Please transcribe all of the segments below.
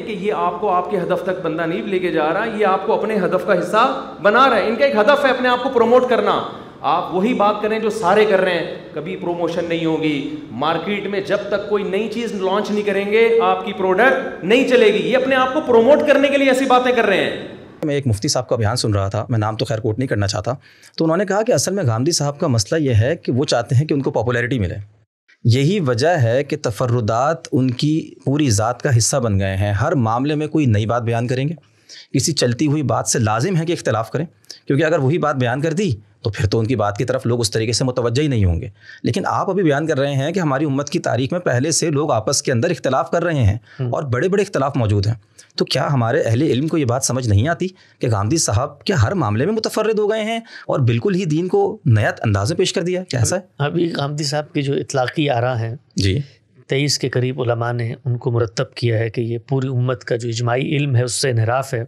कि ये आपको आपके हदफ तक बंदा नहीं लेके जा रहा ये आपको अपने हदफ का हिस्सा बना रहा है इनका एक हदफ है अपने आप को प्रमोट करना आप वही बात करें जो सारे कर रहे हैं कभी प्रोमोशन नहीं होगी मार्केट में जब तक कोई नई चीज़ लॉन्च नहीं करेंगे आपकी प्रोडक्ट नहीं चलेगी ये अपने आप को प्रोमोट करने के लिए ऐसी बातें कर रहे हैं मैं एक मुफ्ती साहब का बयान सुन रहा था मैं नाम तो खैर कोट नहीं करना चाहता तो उन्होंने कहा कि असल में गांधी साहब का मसला यह है कि वो चाहते हैं कि उनको पॉपुलैरिटी मिले यही वजह है कि तफरदात उनकी पूरी ज़ात का हिस्सा बन गए हैं हर मामले में कोई नई बात बयान करेंगे किसी चलती हुई बात से लाजिम है कि इख्तलाफ करें क्योंकि अगर वही बात बयान कर दी तो फिर तो उनकी बात की तरफ लोग उस तरीके से मुतवजह ही नहीं होंगे लेकिन आप अभी बयान कर रहे हैं कि हमारी उम्मत की तारीख में पहले से लोग आपस के अंदर इख्तलाफ कर रहे हैं हम्म। और बड़े बड़े इख्तलाफ मौजूद हैं तो क्या हमारे अहले इल्म को ये बात समझ नहीं आती कि गांधी साहब के हर मामले में मुतफरद हो गए हैं और बिल्कुल ही दीन को नया अंदाज पेश कर दिया कैसा है अभी गांधी साहब की जो इतलाकी आरा है जी तेईस के करीब उलमा ने उनको मुरतब किया है कि ये पूरी उम्मत का जो इजमाही इल्म है उससे इनहराफ है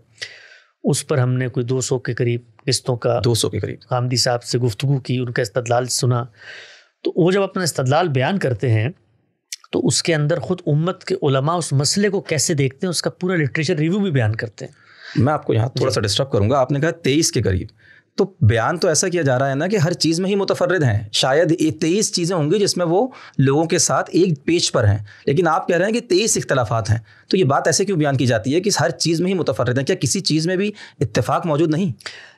उस पर हमने कोई दो सौ के करीब किस्तों का दो सौ के करीब आमदी साहब से गुफ्तु की उनका इस्तलाल सुना तो वो जब अपना इस्तलाल बयान करते हैं तो उसके अंदर ख़ुद उम्मत के उलमा उस मसले को कैसे देखते हैं उसका पूरा लिटरेचर रिव्यू भी बयान करते हैं मैं आपको यहाँ थोड़ा सा डिस्टर्ब करूँगा आपने कहा तेईस के करीब तो बयान तो ऐसा किया जा रहा है ना कि हर चीज़ में ही मुतफरद हैं शायद ये तेईस चीज़ें होंगी जिसमें वो लोगों के साथ एक पेज पर हैं लेकिन आप कह रहे हैं कि तेईस इख्तलाफात हैं तो ये बात ऐसे क्यों बयान की जाती है कि हर चीज़ में ही मुतफरद हैं क्या किसी चीज़ में भी इतफाक़ मौजूद नहीं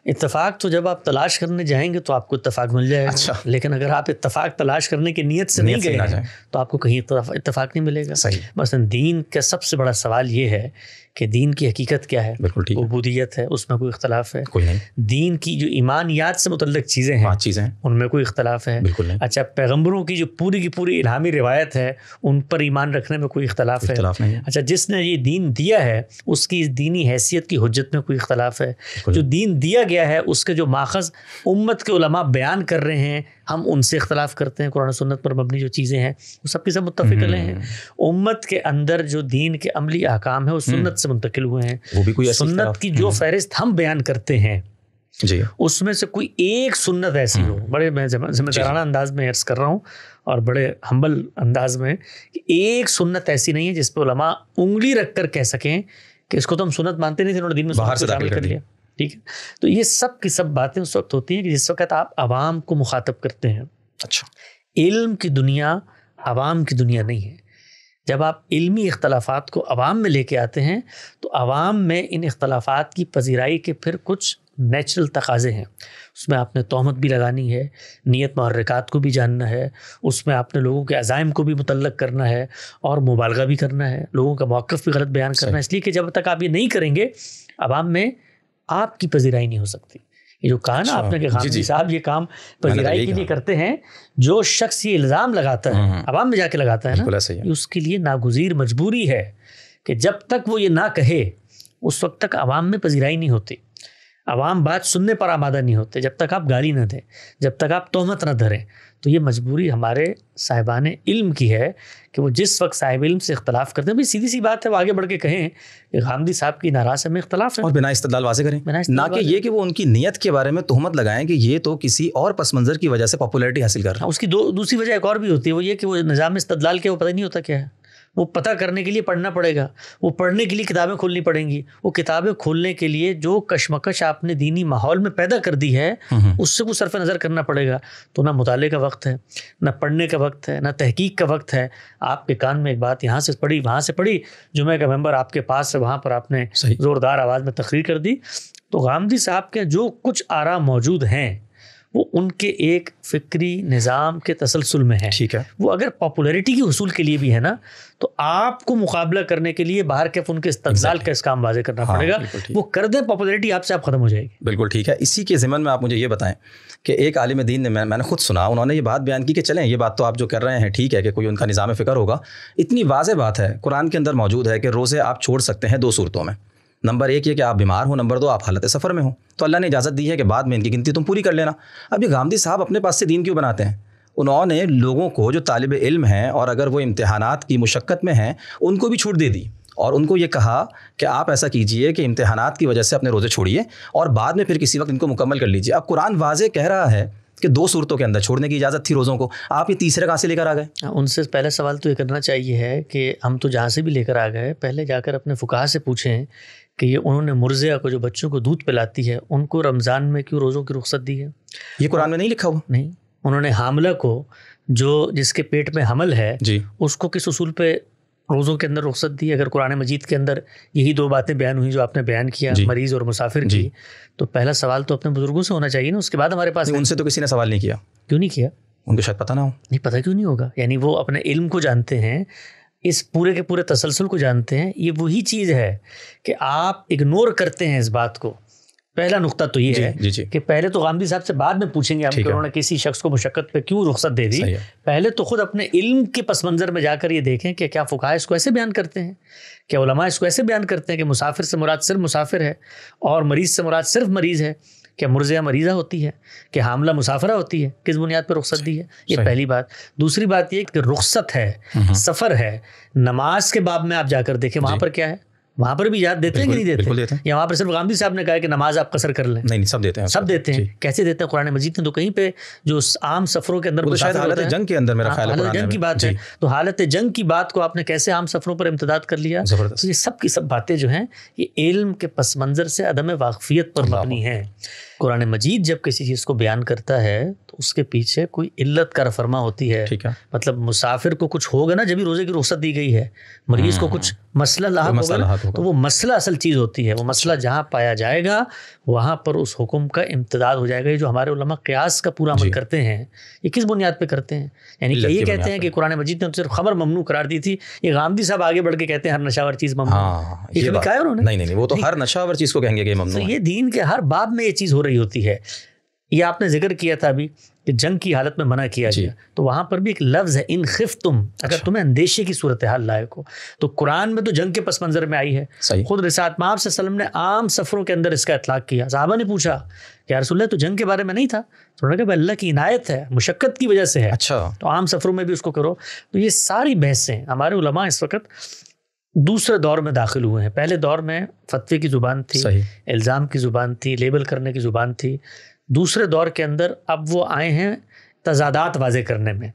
इतफाक़ तो जब आप तलाश करने जाएंगे तो आपको इतफाक़ मिल जाएगा अच्छा लेकिन अगर आप इतफाक़ तलाश करने की नीयत से नहीं गए तो आपको कहीं इतफाक़ नहीं मिलेगा सही मसलन दीन का सबसे बड़ा सवाल ये है कि दीन की हकीकत क्या है बिल्कुल ठीक उबूदियत है उसमें कोई इख्तलाफ है कोई नहीं दीन की जो ईमानियात से मुतल चीज़ें हैं हाँ, चीज़ें उनमें कोई इख्तलाफ है बिल्कुल नहीं अच्छा पैगम्बरों की जो पूरी की पूरी इलामी रिवायत है उन पर ईमान रखने में कोई इख्तलाफ है अच्छा जिसने ये दीन दिया है उसकी इस दीनी हैसियत की हजत में कोई इख्तलाफ है जो दीन दिया गया है उसके जो माखज उम्मत के बयान कर रहे हैं हम उनसे इख्तलाफ करते हैं कुरान सुन्नत पर मबनी जो चीज़ें हैं वो सब की सब मुतफ़ हैं हम्म। उम्मत के अंदर जो दीन के अमली अहकाम है वो हम्म। सुन्नत से मुंतकिल हुए हैं वो भी कोई सुन्नत की जो हम्म। फहरिस्त हम बयान करते हैं जी उसमें से कोई एक सुन्नत ऐसी हो बड़े मैं जिम्मेदाराना अंदाज में अर्ज कर रहा हूँ और बड़े हम्बल अंदाज में कि एक सुन्नत ऐसी नहीं है जिस पर उंगली रख कर कह सकें कि इसको तो हम सुन्नत मानते नहीं थे उन्होंने दिन में बाहर से दाखिल कर लिया ठीक है तो ये सब की सब बातें उस वक्त होती हैं कि जिस वक्त आप आवाम को मुखातब करते हैं अच्छा इल्म की दुनिया आवाम की दुनिया नहीं है जब आप इल्मी इख्तलाफात को आवाम में लेके आते हैं तो आवाम में इन इख्तलाफात की पजीराई के फिर कुछ नेचुरल तकाजे हैं उसमें आपने तहमत भी लगानी है नीयत महरक़ात को भी जानना है उसमें आपने लोगों के अज़ाइम को भी मुतलक करना है और मुबालगा भी करना है लोगों का मौक़ भी गलत बयान करना है इसलिए कि जब तक आप ये नहीं करेंगे आवाम में आपकी पजीराई नहीं हो सकती ये जो कहा ना अच्छा। आपने हाँ, साहब ये काम तो पजीराई के लिए करते हैं जो शख्स ये इल्ज़ाम लगाता है आवाम हम्म। में जाके लगाता है ना उसके लिए नागुजीर मजबूरी है कि जब तक वो ये ना कहे उस वक्त तक आवाम में पजीराई नहीं होती आवाम बात सुनने पर आमादा नहीं होते जब तक आप गाली ना दें जब तक आप तोहमत ना धरें तो ये मजबूरी हमारे साहिबान इल्म की है कि वो जिस वक्त साहिब इल्म से इख्तलाफ करते हैं भाई सीधी सी बात है वो आगे बढ़ के कहें कि गांधी साहब की नाराज हमें इख्तलाफ और बिना इस्तलाल वाजे करें बिना ना कि ये कि वो उनकी नीयत के बारे में तहमत लगाएं कि ये तो किसी और पस मंज़र की वजह से पॉपुलरिटी हासिल कर रहा है हाँ, उसकी दो दूसरी वजह एक और भी होती है वो ये कि वो निज़ाम इस्तदलाल के वो पता नहीं होता क्या है वो पता करने के लिए पढ़ना पड़ेगा वो पढ़ने के लिए किताबें खोलनी पड़ेंगी वो किताबें खोलने के लिए जो कशमकश आपने दीनी माहौल में पैदा कर दी है हम्म। उससे कुछ सरफ नज़र करना पड़ेगा तो ना मुताले का वक्त है ना पढ़ने का वक्त है ना तहकीक का वक्त है आपके कान में एक बात यहाँ से पढ़ी वहाँ से पढ़ी जुमे का मेम्बर आपके पास है वहाँ पर आपने ज़ोरदार आवाज़ में तकरीर कर दी तो गांधी साहब के जो कुछ आरा मौजूद हैं वो उनके एक फ़िक्री निज़ाम के तसलसल में है ठीक है वो अगर पॉपुलरिटी के हसूल के लिए भी है ना तो आपको मुकाबला करने के लिए बाहर के उनके इस्तेमाल का इसका वाजे करना हाँ, पड़ेगा वो कर दें पॉपुलरिटी आपसे आप ख़त्म हो जाएगी बिल्कुल ठीक है इसी के ज़िमन में आप मुझे ये बताएं कि एक आलिम दीन ने मैं, मैंने खुद सुना उन्होंने ये बात बयान की कि चलें ये बात तो आप जो कर रहे हैं ठीक है कि कोई उनका निज़ाम फ़िक्र होगा इतनी वाज बात है कुरान के अंदर मौजूद है कि रोज़े आप छोड़ सकते हैं दो सूरतों में नंबर एक ये कि आप बीमार हो नंबर दो आप हालत सफ़र में हो तो अल्लाह ने इजाज़त दी है कि बाद में इनकी गिनती तुम पूरी कर लेना अब ये गांधी साहब अपने पास से दीन क्यों बनाते हैं उन्होंने लोगों को जो तालब इल्म हैं और अगर वो इम्तहान की मुशक्क़त में हैं उनको भी छूट दे दी और उनको ये कहा कि आप ऐसा कीजिए कि इम्तहान की वजह से अपने रोज़े छोड़िए और बाद में फिर किसी वक्त इनको मुकम्मल कर लीजिए अब कुरान वाजे कह रहा है कि दो सूरतों के अंदर छोड़ने की इजाज़त थी रोज़ों को आप ये तीसरे कहाँ से लेकर आ गए हाँ, उनसे पहले सवाल तो ये करना चाहिए है कि हम तो जहाँ से भी लेकर आ गए पहले जाकर अपने फुकाह से पूछें कि ये उन्होंने मुर्जिया को जो बच्चों को दूध पिलाती है उनको रमज़ान में क्यों रोज़ों की रुख्सत दी है ये कुरान में नहीं लिखा हुआ नहीं उन्होंने हामला को जो जिसके पेट में हमल है जी उसको किस उसूल पे रोज़ों के अंदर रुख्सत दी अगर कुरान मजीद के अंदर यही दो बातें बयान हुई जो आपने बयान किया मरीज़ और मुसाफिर की तो पहला सवाल तो अपने बुज़ुर्गों से होना चाहिए ना उसके बाद हमारे पास उनसे तो किसी ने सवाल नहीं किया क्यों नहीं किया उनको शायद पता ना हो नहीं पता क्यों नहीं होगा यानी वो अपने इल्म को जानते हैं इस पूरे के पूरे तसलसल को जानते हैं ये वही चीज़ है कि आप इग्नोर करते हैं इस बात को पहला नुकता तो ये जी, है जी, जी. कि पहले तो गांधी साहब से बाद में पूछेंगे हम कि उन्होंने किसी शख्स को मुशक्क़त पे क्यों रुख्सत दे दी पहले तो खुद अपने इल्म के पस मंज़र में जाकर ये देखें कि क्या फ़ुका इसको ऐसे बयान करते हैं क्या उलमा इसको ऐसे बयान करते हैं कि मुसाफिर से मुराद सिर्फ मुसाफिर है और मरीज़ से मुराद सिर्फ मरीज़ है क्या मुर्जिया मरीज़ा होती है कि हामला मुसाफरा होती है किस बुनियाद पर रुख्सत दी है ये पहली बात दूसरी बात ये कि रुख्सत है हम्म। सफ़र है नमाज के बाब में आप जाकर देखें वहाँ पर क्या है वहाँ पर भी याद देते हैं कि नहीं देते, देते हैं या वहाँ पर सिर्फ गांधी साहब ने कहा कि नमाज आप कसर कर लें नहीं नहीं सब देते हैं सब देते हैं कैसे देते हैं कुरान मजीद ने तो कहीं पे जो आम सफरों के अंदर तो शायद हालत जंग के अंदर मेरा हाँ, ख्याल है जंग की बात है तो हालत जंग की बात को आपने कैसे आम सफरों पर इम्तदाद कर लिया तो ये सब की सब बातें जो हैं ये इल्म के पस मंज़र से अदम वाकफियत पर मबनी है कुरान मजीद जब किसी चीज़ को बयान करता है तो उसके पीछे कोई इल्लत का रफरमा होती है ठीक है मतलब मुसाफिर को कुछ होगा ना जब रोज़े की रुख्सत दी गई है मरीज को हम्म। कुछ मसला लाभ तो होगा, तो वो मसला असल चीज़ होती है वो अच्छा। मसला जहाँ पाया जाएगा वहाँ पर उस हुक्म का इम्तदाद हो जाएगा ये जो हमारे उलमा क्यास का पूरा अमल करते हैं ये किस बुनियाद पर करते हैं यानी कि ये कहते हैं कि कुरान मजीद ने सिर्फ खबर ममनू करार दी थी ये गांधी साहब आगे बढ़ के कहते हैं हर नशावर चीज़ ममनू हाँ, ये कहा उन्होंने नहीं नहीं वो तो हर नशावर चीज़ को कहेंगे तो ये दीन के हर बाब में ये चीज़ हो रही होती है ये आपने जिक्र किया था अभी कि जंग की हालत में मना किया गया तो वहाँ पर भी एक लफ्ज़ है इन खिफ तुम अगर अच्छा। तुम्हें अंदेशे की सूरत हाल लायक हो तो कुरान में तो जंग के पस मंज़र में आई है खुद रिसात माब वसलम ने आम सफ़रों के अंदर इसका इतलाक किया साहबा ने पूछा कि यारसोल्ला तो जंग के बारे में नहीं था तो उन्होंने कहा अल्लाह की इनायत है मुशक्क़त की वजह से है अच्छा तो आम सफ़रों में भी उसको करो तो ये सारी बहसें हमारे उलमा इस वक्त दूसरे दौर में दाखिल हुए हैं पहले दौर में फतवे की ज़ुबान थी इल्ज़ाम की ज़ुबान थी लेबल करने की ज़ुबान थी दूसरे दौर के अंदर अब वो आए हैं तजादात वाजे करने में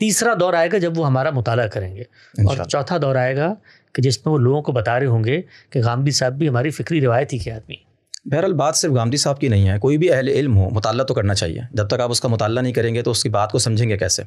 तीसरा दौर आएगा जब वो हमारा मुताला करेंगे और चौथा दौर आएगा कि जिसमें वो लोगों को बता रहे होंगे कि गांधी साहब भी हमारी फ़िक्री रिवायती के आदमी बहरहाल बात सिर्फ गांधी साहब की नहीं है कोई भी अहल इल्म हो मुताला तो करना चाहिए जब तक आप उसका मुताला नहीं करेंगे तो उसकी बात को समझेंगे कैसे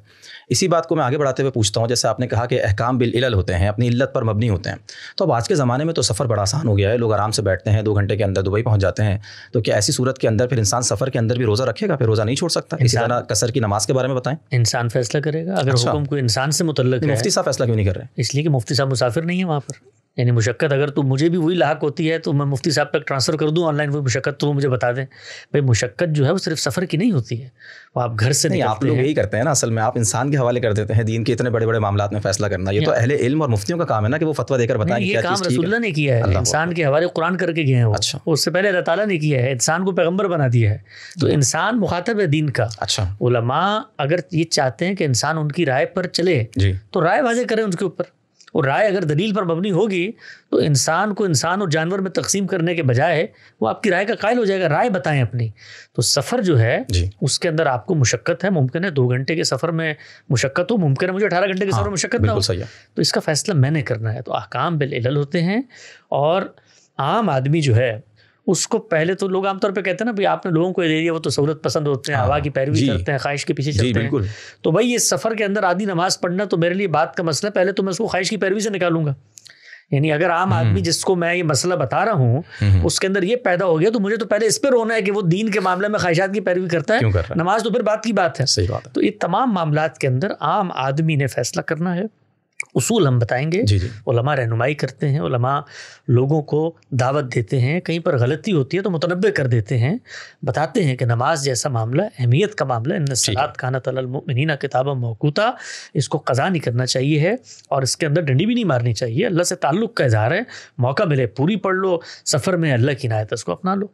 इसी बात को मैं आगे बढ़ाते हुए पूछता हूँ जैसे आपने कहा कि अहकाम बिल इलल होते हैं अपनी इल्लत पर मबनी होते हैं तो अब आज के ज़माने में तो सफ़र बड़ा आसान हो गया है लोग आराम से बैठते हैं दो घंटे के अंदर दुबई पहुँच जाते हैं तो क्या ऐसी सूरत के अंदर फिर इंसान सफ़र के अंदर भी रोज़ा रखेगा फिर रोज़ा नहीं छोड़ सकता इसी तरह कसर की नमाज के बारे में बताएं इंसान फैसला करेगा अगर अच्छा। हुक्म को इंसान से मुतल मुफ्ती साहब फैसला क्यों नहीं कर रहे इसलिए कि मुफ्ती साहब मुसाफिर नहीं है वहाँ पर यानी मुशक्क़त अगर तो मुझे भी वही लाक होती है तो मैं मुफ्ती साहब तक ट्रांसफ़र कर दूँ ऑनलाइन वही मुशक्क़त तो वो मुझे बता दें भाई मुशक्क़त जो है वो सिर्फ सफ़र की नहीं होती है वो आप घर से नहीं आप लोग यही करते हैं ना असल में आप इंसान के हवाले कर देते हैं दीन के इतने बड़े बड़े मामला में फैसला करना ये तो अहले इल्म और मुफ्तियों का काम है ना कि वो फतवा देकर बताएं ये काम रसुल्ला ने किया है इंसान के हवाले कुरान करके गए हैं वो अच्छा उससे पहले अल्लाह ताला ने किया है इंसान को पैगम्बर बना दिया है तो इंसान मुखातब है दीन का अच्छा उलमा अगर ये चाहते हैं कि इंसान उनकी राय पर चले तो राय वाजे करें उनके ऊपर और राय अगर दलील पर मबनी होगी तो इंसान को इंसान और जानवर में तकसीम करने के बजाय वो आपकी राय का कायल हो जाएगा राय बताएं अपनी तो सफ़र जो है उसके अंदर आपको मुशक्क़त है मुमकिन है दो घंटे के सफ़र में मुशक्क़त हो मुमकिन है मुझे अठारह घंटे के सफ़र में हाँ, मुशक्क़त ना हो तो इसका फ़ैसला मैंने करना है तो अहकाम बिल होते हैं और आम आदमी जो है उसको पहले तो लोग आमतौर पे कहते हैं ना भाई आपने लोगों को दे दिया वो तो सहूलत पसंद होते हैं हवा हाँ। की पैरवी करते हैं ख्वाहिश के पीछे चलते हैं तो भाई ये सफ़र के अंदर आधी नमाज पढ़ना तो मेरे लिए बात का मसला है पहले तो मैं उसको ख्वाहिश की पैरवी से निकालूंगा यानी अगर आम हम्म। आदमी जिसको मैं ये मसला बता रहा हूँ हम्म। उसके अंदर ये पैदा हो गया तो मुझे तो पहले इस पर रोना है कि वो दीन के मामले में ख्वाहिशात की पैरवी करता है नमाज तो फिर बात की बात है सही बात है तो ये तमाम मामला के अंदर आम आदमी ने फैसला करना है उसूल हम बताएंगे जी जी उलमा रहनुमाई करते हैं उलमा लोगों को दावत देते हैं कहीं पर गलती होती है तो मुतनबे कर देते हैं बताते हैं कि नमाज जैसा मामला अहमियत का मामला इन सलात खाना तलमिना किताब मौकूता इसको कज़ा नहीं करना चाहिए है और इसके अंदर डंडी भी नहीं मारनी चाहिए अल्लाह से ताल्लुक़ का इजहार है मौका मिले पूरी पढ़ लो सफ़र में अल्लाह की नायत उसको अपना लो